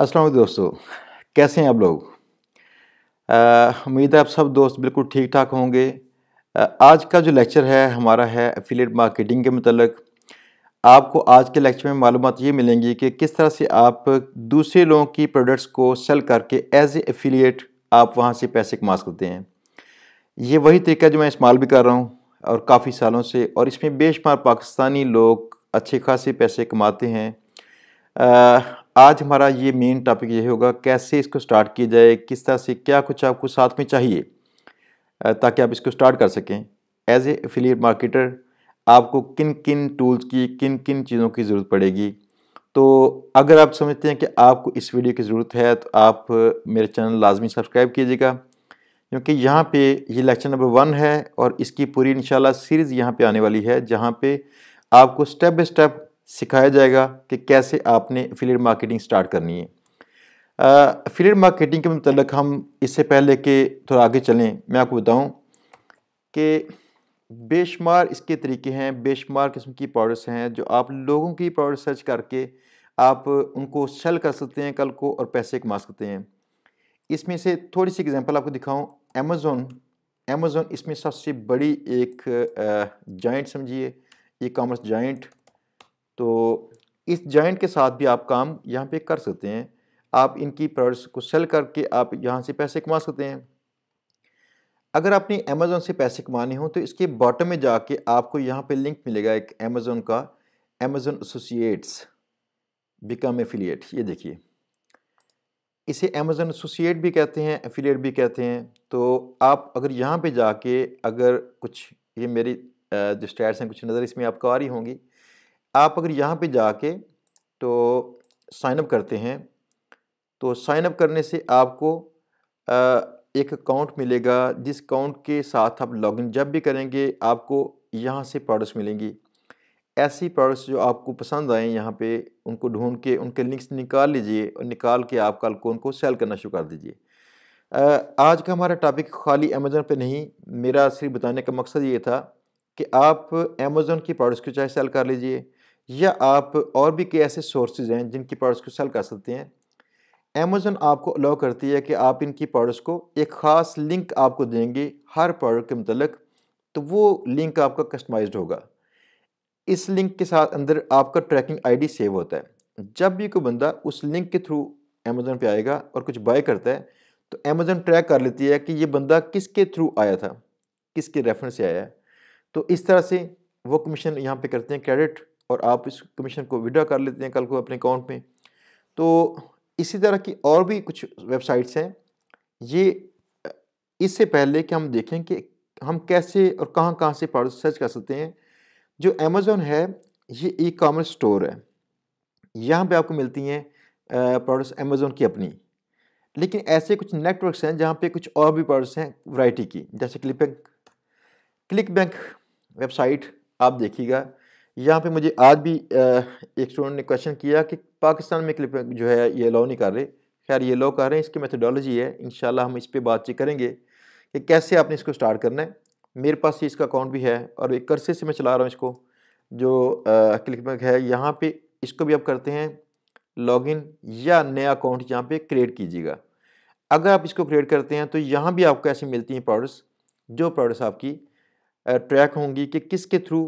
अस्सलाम दोस्तों कैसे हैं आप लोग उम्मीद है आप सब दोस्त बिल्कुल ठीक ठाक होंगे आज का जो लेक्चर है हमारा है एफिलेट मार्केटिंग के मतलब आपको आज के लेक्चर में मालूम ये मिलेंगी कि किस तरह से आप दूसरे लोगों की प्रोडक्ट्स को सेल करके एज ए एफिलिएट आप वहाँ से पैसे कमा सकते हैं ये वही तरीका जो मैं इस्तेमाल भी कर रहा हूँ और काफ़ी सालों से और इसमें बेशुमार पाकिस्तानी लोग अच्छे खासे पैसे कमाते हैं आज हमारा ये मेन टॉपिक ये होगा कैसे इसको स्टार्ट किया जाए किस तरह से क्या कुछ आपको साथ में चाहिए ताकि आप इसको स्टार्ट कर सकें एज ए एफिलिएट मार्केटर आपको किन किन टूल्स की किन किन चीज़ों की ज़रूरत पड़ेगी तो अगर आप समझते हैं कि आपको इस वीडियो की ज़रूरत है तो आप मेरे चैनल लाजमी सब्सक्राइब कीजिएगा क्योंकि यहाँ पे ये लेक्चर नंबर वन है और इसकी पूरी इंशाल्लाह सीरीज़ यहाँ पे आने वाली है जहाँ पे आपको स्टेप बाय स्टेप सिखाया जाएगा कि कैसे आपने फिलियर मार्केटिंग स्टार्ट करनी है फिलियर मार्केटिंग के मतलब हम इससे पहले के थोड़ा आगे चलें मैं आपको बताऊं कि बेशुमार इसके तरीके हैं बेशुमार किस्म की प्रोडक्ट्स हैं जो आप लोगों की प्रोडक्ट सर्च करके आप उनको सेल कर सकते हैं कल को और पैसे कमा सकते हैं इसमें से थोड़ी सी एग्जांपल आपको दिखाऊं अमेज़ोन अमेज़ोन इसमें सबसे बड़ी एक जॉइंट समझिए ई कॉमर्स जॉइंट तो इस जॉइंट के साथ भी आप काम यहाँ पे कर सकते हैं आप इनकी प्रोडक्ट्स को सेल करके आप यहाँ से पैसे कमा सकते हैं अगर आपने अमेज़ोन से पैसे कमाने हों तो इसके बॉटम में जाके आपको यहाँ पे लिंक मिलेगा एक अमेज़ोन का अमेज़ोन एसोसिएट्स बिकम एफिलिएट ये देखिए इसे अमेज़ोन एसोसिएट भी कहते हैं एफिलिएट भी कहते हैं तो आप अगर यहाँ पे जाके अगर कुछ ये मेरी जो स्टैट्स हैं कुछ नज़र इसमें आपको आ रही होंगी आप अगर यहाँ पे जाके तो साइनअप करते हैं तो साइनअप करने से आपको एक अकाउंट मिलेगा जिस अकाउंट के साथ आप लॉगिन जब भी करेंगे आपको यहाँ से प्रोडक्ट्स मिलेंगी ऐसी प्रोडक्ट्स जो आपको पसंद आए यहाँ पे उनको ढूंढ के उनके लिंक्स निकाल लीजिए और निकाल के आप कल को उनको सेल करना शुरू कर दीजिए आज का हमारा टॉपिक खाली अमेज़ोन पे नहीं मेरा सिर्फ बताने का मकसद ये था कि आप अमेज़ोन की प्रोडक्ट्स को चाहे सेल कर लीजिए या आप और भी कई ऐसे सोर्सेज हैं जिनकी प्रोडक्ट्स को सेल कर सकते हैं अमेजन आपको अलाउ करती है कि आप इनकी प्रोडक्ट्स को एक ख़ास लिंक आपको देंगे हर प्रोडक्ट के मतलब तो वो लिंक आपका कस्टमाइज्ड होगा इस लिंक के साथ अंदर आपका ट्रैकिंग आईडी सेव होता है जब भी कोई बंदा उस लिंक के थ्रू अमेजन पे आएगा और कुछ बाय करता है तो अमेजन ट्रैक कर लेती है कि ये बंदा किसके थ्रू आया था किसके रेफरेंस से आया है तो इस तरह से वो कमीशन यहाँ पे करते हैं क्रेडिट और आप इस कमीशन को विड्रा कर लेते हैं कल को अपने अकाउंट में तो इसी तरह की और भी कुछ वेबसाइट्स हैं ये इससे पहले कि हम देखें कि हम कैसे और कहां कहां से प्रोडक्ट सर्च कर सकते हैं जो अमेज़ोन है ये ई कॉमर्स स्टोर है यहाँ पे आपको मिलती हैं प्रोडक्ट्स अमेज़ोन की अपनी लेकिन ऐसे कुछ नेटवर्क्स हैं जहाँ पे कुछ और भी प्रोडक्ट्स हैं वैरायटी की जैसे ClickBank ClickBank website आप देखिएगा यहाँ पे मुझे आज भी एक स्टूडेंट ने क्वेश्चन किया कि पाकिस्तान में क्लिप जो है ये अलाउ नहीं कर रहे खैर ये अलाउ कर रहे हैं इसकी मेथडोलॉजी है इन हम इस पर बातचीत करेंगे कि कैसे आपने इसको स्टार्ट करना है मेरे पास इसका अकाउंट भी है और एक कर्से से मैं चला रहा हूँ इसको जो क्लिकबैक है यहाँ पे इसको भी आप करते हैं लॉगिन या नया अकाउंट यहाँ पे क्रिएट कीजिएगा अगर आप इसको क्रिएट करते हैं तो यहाँ भी आपको ऐसी मिलती हैं प्रोडक्ट्स जो प्रोडक्ट्स आपकी ट्रैक होंगी कि किसके थ्रू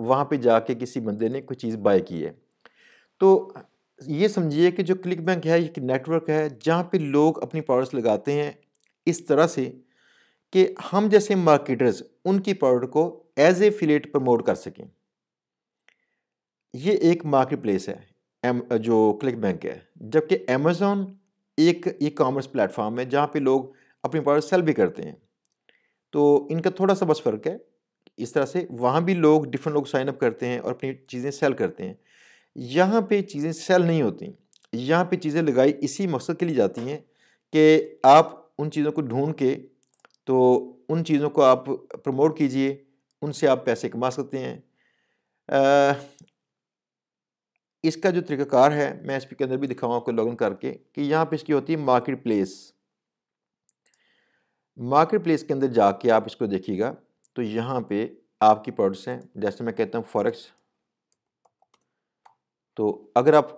वहाँ पे जाके किसी बंदे ने कोई चीज़ बाय की है तो ये समझिए कि जो क्लिक बैंक है एक नेटवर्क है जहाँ पे लोग अपनी प्रोडक्ट्स लगाते हैं इस तरह से कि हम जैसे मार्केटर्स उनकी प्रोडक्ट को एज ए फिलेट प्रमोट कर सकें ये एक मार्केट प्लेस है जो क्लिक बैंक है जबकि अमेज़ोन एक ई कॉमर्स प्लेटफॉर्म है जहाँ पे लोग अपनी प्रोडक्ट सेल भी करते हैं तो इनका थोड़ा सा बस फ़र्क है इस तरह से वहाँ भी लोग डिफरेंट लोग साइनअप करते हैं और अपनी चीज़ें सेल करते हैं यहाँ पे चीज़ें सेल नहीं होती यहाँ पे चीज़ें लगाई इसी मकसद के लिए जाती हैं कि आप उन चीज़ों को ढूंढ के तो उन चीज़ों को आप प्रमोट कीजिए उनसे आप पैसे कमा सकते हैं आ, इसका जो तरीक़ाकार है मैं इसके अंदर भी दिखाऊँ आपको लॉगिन करके कि यहाँ पर इसकी होती है मार्केट प्लेस मार्केट प्लेस के अंदर जाके आप इसको देखिएगा तो यहाँ पे आपकी प्रोडक्ट्स हैं जैसे मैं कहता हूँ फॉरेक्स तो अगर आप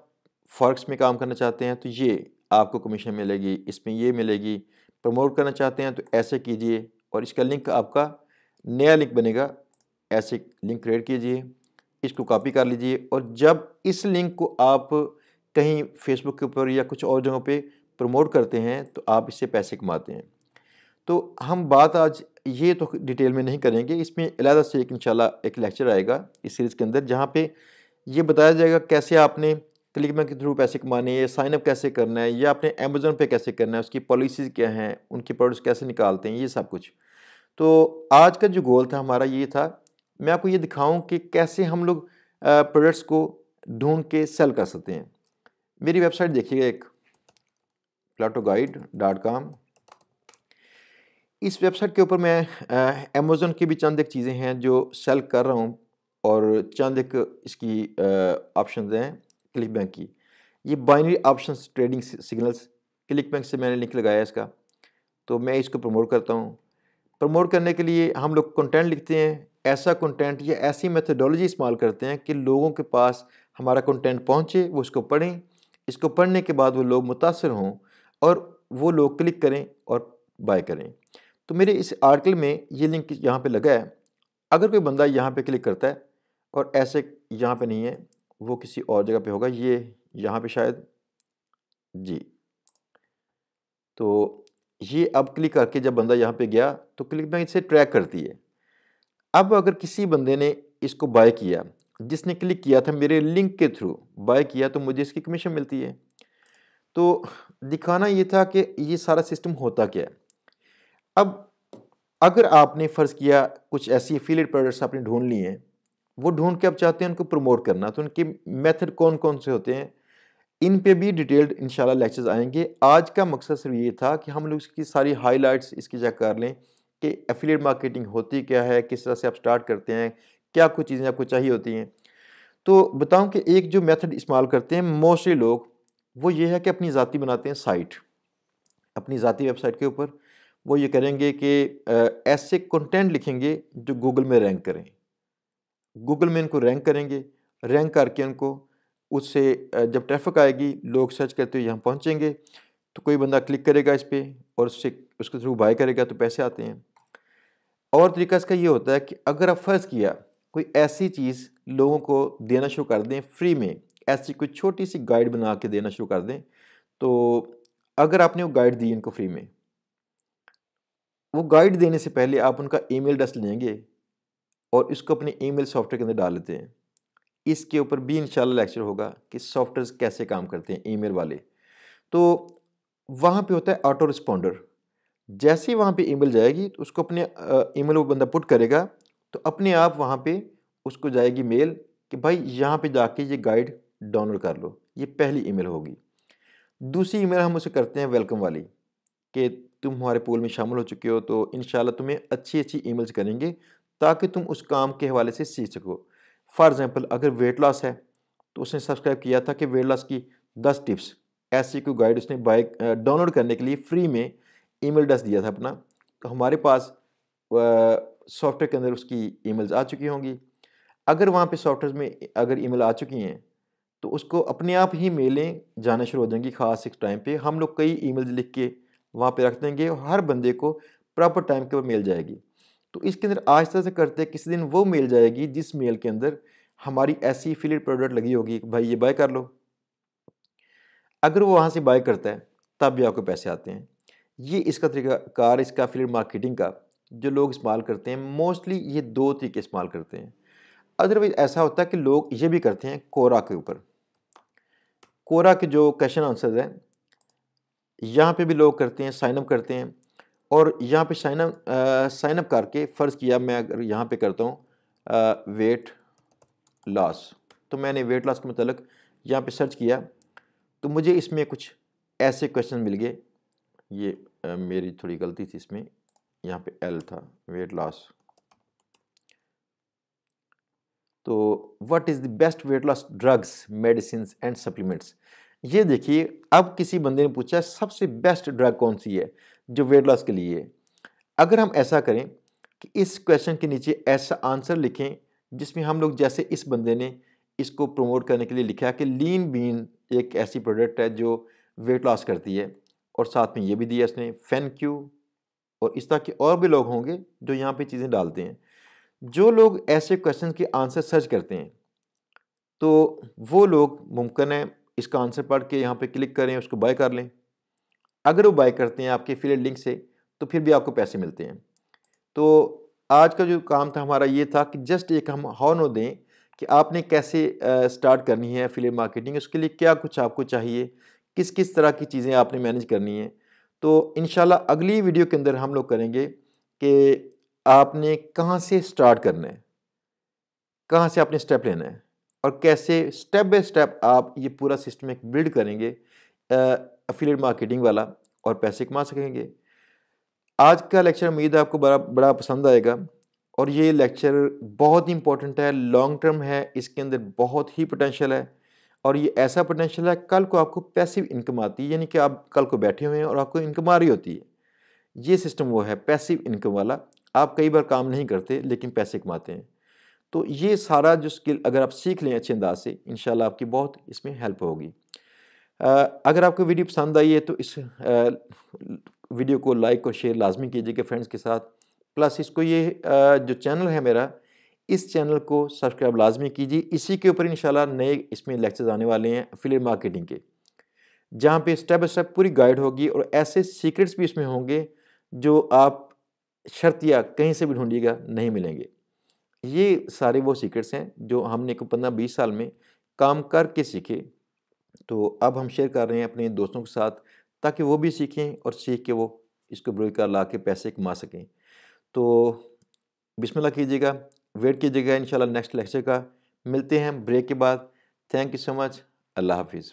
फॉरेक्स में काम करना चाहते हैं तो ये आपको कमीशन मिलेगी इसमें ये मिलेगी प्रमोट करना चाहते हैं तो ऐसे कीजिए और इसका लिंक आपका नया लिंक बनेगा ऐसे लिंक क्रिएट कीजिए इसको कॉपी कर लीजिए और जब इस लिंक को आप कहीं फेसबुक के ऊपर या कुछ और जगहों पे प्रमोट करते हैं तो आप इससे पैसे कमाते हैं तो हम बात आज ये तो डिटेल में नहीं करेंगे इसमें अलहदा से एक इंशाल्लाह एक लेक्चर आएगा इस सीरीज़ के अंदर जहाँ पे ये बताया जाएगा कैसे आपने में के थ्रू पैसे कमाने हैं साइन अप कैसे करना है या आपने अमेज़ोन पे कैसे करना है उसकी पॉलिसीज़ क्या हैं उनके प्रोडक्ट्स कैसे निकालते हैं ये सब कुछ तो आज का जो गोल था हमारा ये था मैं आपको ये दिखाऊँ कि कैसे हम लोग प्रोडक्ट्स को ढूंढ के सेल कर सकते हैं मेरी वेबसाइट देखिएगा एक प्लाटो गाइड डॉट कॉम इस वेबसाइट के ऊपर मैं अमेज़ोन की भी चंद एक चीज़ें हैं जो सेल कर रहा हूँ और चंद एक इसकी ऑप्शन हैं क्लिक बैंक की ये binary option trading signals ClickBank से मैंने लिंक लगाया इसका तो मैं इसको प्रमोट करता हूँ प्रमोट करने के लिए हम लोग कंटेंट लिखते हैं ऐसा कंटेंट या ऐसी मेथडोलॉजी इस्तेमाल करते हैं कि लोगों के पास हमारा कंटेंट पहुँचे वो इसको पढ़ें इसको पढ़ने के बाद वो लोग मुतासर हों और वो लोग क्लिक करें और बाय करें तो मेरे इस आर्टिकल में ये लिंक यहाँ पे लगा है अगर कोई बंदा यहाँ पे क्लिक करता है और ऐसे यहाँ पे नहीं है वो किसी और जगह पे होगा ये यहाँ पे शायद जी तो ये अब क्लिक करके जब बंदा यहाँ पे गया तो क्लिक बैंक इसे ट्रैक करती है अब अगर किसी बंदे ने इसको बाय किया जिसने क्लिक किया था मेरे लिंक के थ्रू बाय किया तो मुझे इसकी कमीशन मिलती है तो दिखाना ये था कि ये सारा सिस्टम होता क्या है अब अगर आपने फ़र्ज़ किया कुछ ऐसी एफिलेट प्रोडक्ट्स आपने ढूंढ लिए हैं वो ढूंढ के आप चाहते हैं उनको प्रमोट करना तो उनके मेथड कौन कौन से होते हैं इन पे भी डिटेल्ड इन लेक्चर्स आएंगे आज का मकसद सिर्फ ये था कि हम लोग इसकी सारी हाइलाइट्स इसकी जगह कर लें कि एफिलेट मार्केटिंग होती क्या है किस तरह से आप स्टार्ट करते हैं क्या कुछ चीज़ें आपको चाहिए होती हैं तो बताऊँ कि एक जो मेथड इस्तेमाल करते हैं मोस्टली लोग वो ये है कि अपनी ज़ाती बनाते हैं साइट अपनी ज़ाती वेबसाइट के ऊपर वो ये करेंगे कि ऐसे कंटेंट लिखेंगे जो गूगल में रैंक करें गूगल में इनको रैंक करेंगे रैंक करके इनको उससे जब ट्रैफिक आएगी लोग सर्च करते हुए यहाँ पहुँचेंगे तो कोई बंदा क्लिक करेगा इस पर और उससे उसके थ्रू बाय करेगा तो पैसे आते हैं और तरीका इसका ये होता है कि अगर आप फ़र्ज़ किया कोई ऐसी चीज़ लोगों को देना शुरू कर दें फ्री में ऐसी कोई छोटी सी गाइड बना के देना शुरू कर दें तो अगर आपने वो गाइड दी इनको फ्री में वो गाइड देने से पहले आप उनका ईमेल एड्रेस लेंगे और इसको अपने ईमेल सॉफ्टवेयर के अंदर डाल लेते हैं इसके ऊपर भी इंशाल्लाह लेक्चर होगा कि सॉफ्टवेयर कैसे काम करते हैं ईमेल वाले तो वहाँ पे होता है ऑटो रिस्पॉन्डर जैसे ही वहाँ पे ईमेल जाएगी तो उसको अपने ईमेल वो बंदा पुट करेगा तो अपने आप वहाँ पर उसको जाएगी मेल कि भाई यहाँ पर जाके ये गाइड डाउनलोड कर लो ये पहली मेल होगी दूसरी मेल हम उसे करते हैं वेलकम वाली कि तुम हमारे पूल में शामिल हो चुके हो तो इन तुम्हें अच्छी अच्छी मेल्स करेंगे ताकि तुम उस काम के हवाले से सीख सको फॉर एग्ज़ाम्पल अगर वेट लॉस है तो उसने सब्सक्राइब किया था कि वेट लॉस की दस टिप्स ऐसी कोई गाइड उसने बाइक डाउनलोड करने के लिए फ्री में ईमेल डस दिया था अपना तो हमारे पास सॉफ्टवेयर के अंदर उसकी ईमेल्स आ चुकी होंगी अगर वहाँ पे सॉफ्टवेयर में अगर ईमेल आ चुकी हैं तो उसको अपने आप ही मेलें जाना शुरू हो जाएंगी ख़ास एक टाइम पे हम लोग कई मेल्स लिख के वहाँ पर रख देंगे और हर बंदे को प्रॉपर टाइम के ऊपर मेल जाएगी तो इसके अंदर आज तरह से करते किसी दिन वो मेल जाएगी जिस मेल के अंदर हमारी ऐसी फिलिट प्रोडक्ट लगी होगी भाई ये बाय कर लो अगर वो वहाँ से बाय करता है तब भी आपको पैसे आते हैं ये इसका तरीका कार इसका फिलिट मार्केटिंग का जो लोग इस्तेमाल करते हैं मोस्टली ये दो तरीके इस्तेमाल करते हैं अदरवाइज ऐसा होता है कि लोग ये भी करते हैं कोरा के ऊपर कोरा के जो क्वेश्चन आंसर है यहाँ पे भी लोग करते हैं साइनअप करते हैं और यहाँ पे साइनअप साइनअप करके फ़र्ज़ किया मैं अगर यहाँ पे करता हूँ वेट लॉस तो मैंने वेट लॉस के मतलब यहाँ पे सर्च किया तो मुझे इसमें कुछ ऐसे क्वेश्चन मिल गए ये आ, मेरी थोड़ी गलती थी इसमें यहाँ पे एल था वेट लॉस तो what is the best weight loss drugs medicine and supplements ये देखिए अब किसी बंदे ने पूछा सबसे बेस्ट ड्रग कौन सी है जो वेट लॉस के लिए है अगर हम ऐसा करें कि इस क्वेश्चन के नीचे ऐसा आंसर लिखें जिसमें हम लोग जैसे इस बंदे ने इसको प्रमोट करने के लिए लिखा कि लीन बीन एक ऐसी प्रोडक्ट है जो वेट लॉस करती है और साथ में ये भी दिया इसने फैन क्यू और इस तरह के और भी लोग होंगे जो यहाँ पे चीज़ें डालते हैं जो लोग ऐसे क्वेश्चन के आंसर सर्च करते हैं तो वो लोग मुमकिन है इसका आंसर पढ़ के यहाँ पे क्लिक करें उसको बाय कर लें अगर वो बाय करते हैं आपके फिलेट लिंक से तो फिर भी आपको पैसे मिलते हैं तो आज का जो काम था हमारा ये था कि जस्ट एक हम हॉनो दें कि आपने कैसे स्टार्ट करनी है फिलेट मार्केटिंग उसके लिए क्या कुछ आपको चाहिए किस किस तरह की चीज़ें आपने मैनेज करनी है तो इन अगली वीडियो के अंदर हम लोग करेंगे कि आपने कहाँ से स्टार्ट करना है कहाँ से आपने स्टेप लेना है और कैसे स्टेप बाय स्टेप आप ये पूरा सिस्टम एक बिल्ड करेंगे अफिलेट मार्केटिंग वाला और पैसे कमा सकेंगे आज का लेक्चर उम्मीद है आपको बड़ा बड़ा पसंद आएगा और ये लेक्चर बहुत ही इंपॉर्टेंट है लॉन्ग टर्म है इसके अंदर बहुत ही पोटेंशियल है और ये ऐसा पोटेंशियल है कल को आपको पैसिव इनकम आती है यानी कि आप कल को बैठे हुए हैं और आपको इनकम आ रही होती है ये सिस्टम वो है पैसिव इनकम वाला आप कई बार काम नहीं करते लेकिन पैसे कमाते हैं तो ये सारा जो स्किल अगर आप सीख लें अच्छे अंदाज से इन आपकी बहुत इसमें हेल्प होगी अगर आपको वीडियो पसंद आई है तो इस वीडियो को लाइक और शेयर लाजमी कीजिएगा फ्रेंड्स के साथ प्लस इसको ये जो चैनल है मेरा इस चैनल को सब्सक्राइब लाजमी कीजिए इसी के ऊपर इन नए इसमें लेक्चर्स आने वाले हैं फिल्म मार्केटिंग के जहाँ पे स्टेप बाई स्टेप पूरी गाइड होगी और ऐसे सीक्रेट्स भी इसमें होंगे जो आप शर्तिया कहीं से भी ढूंढिएगा नहीं मिलेंगे ये सारे वो सीक्रेट्स हैं जो हमने को पंद्रह बीस साल में काम करके सीखे तो अब हम शेयर कर रहे हैं अपने दोस्तों के साथ ताकि वो भी सीखें और सीख के वो इसको बेरोजगार ला के पैसे कमा सकें तो बिस्मिल्लाह कीजिएगा वेट कीजिएगा इन नेक्स्ट लेक्चर का मिलते हैं ब्रेक के बाद थैंक यू सो मच अल्लाह हाफिज़